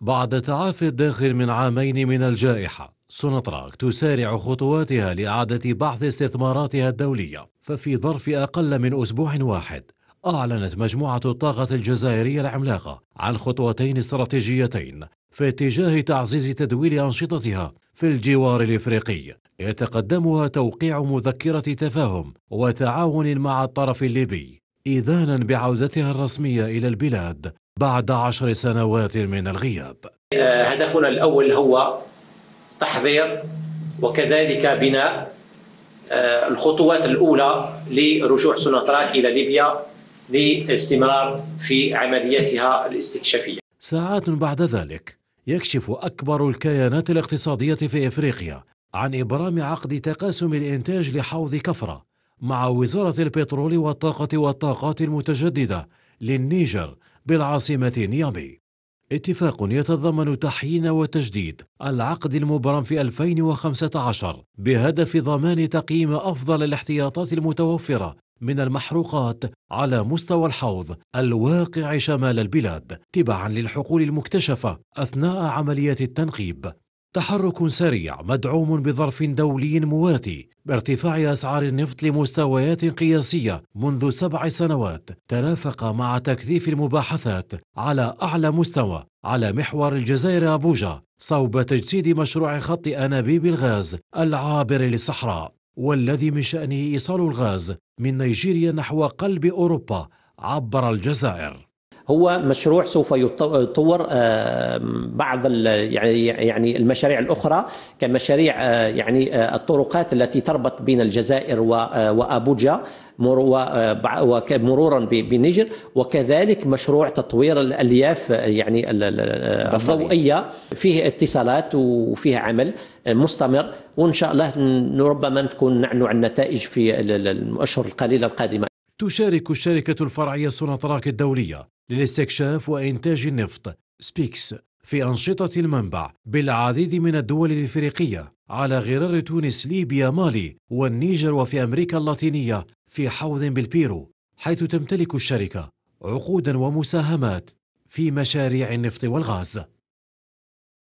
بعد تعافي الداخل من عامين من الجائحة سونتراك تسارع خطواتها لإعادة بعث استثماراتها الدولية ففي ظرف أقل من أسبوع واحد أعلنت مجموعة الطاقة الجزائرية العملاقة عن خطوتين استراتيجيتين في اتجاه تعزيز تدوير أنشطتها في الجوار الإفريقي يتقدمها توقيع مذكرة تفاهم وتعاون مع الطرف الليبي إذانا بعودتها الرسمية إلى البلاد بعد عشر سنوات من الغياب هدفنا الأول هو تحضير وكذلك بناء آه، الخطوات الأولى لرجوع سوناتراك إلى ليبيا لاستمرار في عملياتها الاستكشافية ساعات بعد ذلك يكشف أكبر الكيانات الاقتصادية في إفريقيا عن إبرام عقد تقاسم الإنتاج لحوض كفرة مع وزارة البترول والطاقة والطاقات المتجددة للنيجر بالعاصمة نيامي اتفاق يتضمن تحيين وتجديد العقد المبرم في 2015 بهدف ضمان تقييم أفضل الاحتياطات المتوفرة من المحروقات على مستوى الحوض الواقع شمال البلاد تبعا للحقول المكتشفة أثناء عمليات التنقيب تحرك سريع مدعوم بظرف دولي مواتي بارتفاع أسعار النفط لمستويات قياسية منذ سبع سنوات ترافق مع تكثيف المباحثات على أعلى مستوى على محور الجزائر أبوجا صوب تجسيد مشروع خط أنابيب الغاز العابر للصحراء والذي من شأنه إيصال الغاز من نيجيريا نحو قلب أوروبا عبر الجزائر هو مشروع سوف يطور آه، بعض يعني يعني المشاريع الاخرى كمشاريع آه، يعني آه، الطرقات التي تربط بين الجزائر وابوجا مرورا بالنيجر وكذلك مشروع تطوير الالياف يعني الضوئيه فيه اتصالات وفيه عمل مستمر وان شاء الله ربما تكون نعلن عن نتائج في الاشهر القليله القادمه تشارك الشركة الفرعية سوناطراك الدولية للاستكشاف وإنتاج النفط سبيكس في أنشطة المنبع بالعديد من الدول الإفريقية على غرار تونس ليبيا مالي والنيجر وفي أمريكا اللاتينية في حوض بالبيرو حيث تمتلك الشركة عقودا ومساهمات في مشاريع النفط والغاز